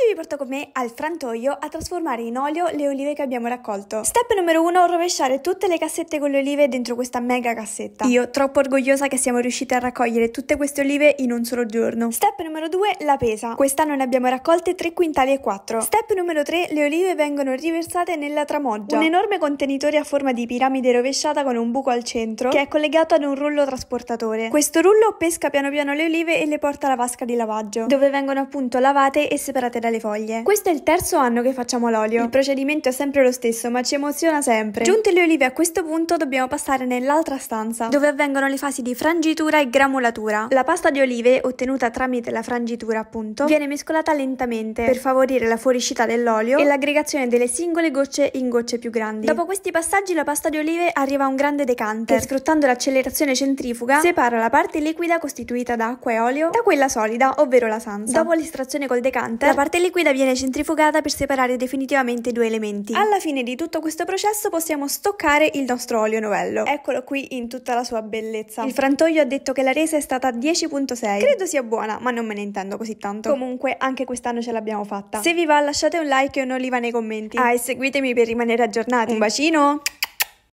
Oggi vi porto con me al frantoio a trasformare in olio le olive che abbiamo raccolto. Step numero 1, rovesciare tutte le cassette con le olive dentro questa mega cassetta. Io troppo orgogliosa che siamo riusciti a raccogliere tutte queste olive in un solo giorno. Step numero 2, la pesa. Quest'anno ne abbiamo raccolte 3 quintali e 4. Step numero 3, le olive vengono riversate nella tramoggia, un enorme contenitore a forma di piramide rovesciata con un buco al centro che è collegato ad un rullo trasportatore. Questo rullo pesca piano piano le olive e le porta alla vasca di lavaggio, dove vengono appunto lavate e separate da dalle foglie. Questo è il terzo anno che facciamo l'olio. Il procedimento è sempre lo stesso, ma ci emoziona sempre. Giunte le olive a questo punto dobbiamo passare nell'altra stanza, dove avvengono le fasi di frangitura e gramolatura. La pasta di olive, ottenuta tramite la frangitura appunto, viene mescolata lentamente per favorire la fuoriuscita dell'olio e l'aggregazione delle singole gocce in gocce più grandi. Dopo questi passaggi la pasta di olive arriva a un grande decanter che sfruttando l'accelerazione centrifuga separa la parte liquida costituita da acqua e olio da quella solida, ovvero la sanza. Dopo l'estrazione col decanter, la parte e liquida viene centrifugata per separare definitivamente i due elementi. Alla fine di tutto questo processo possiamo stoccare il nostro olio novello. Eccolo qui in tutta la sua bellezza. Il frantoio ha detto che la resa è stata 10.6. Credo sia buona, ma non me ne intendo così tanto. Comunque, anche quest'anno ce l'abbiamo fatta. Se vi va lasciate un like e un'oliva nei commenti. Ah, e seguitemi per rimanere aggiornati. Un bacino!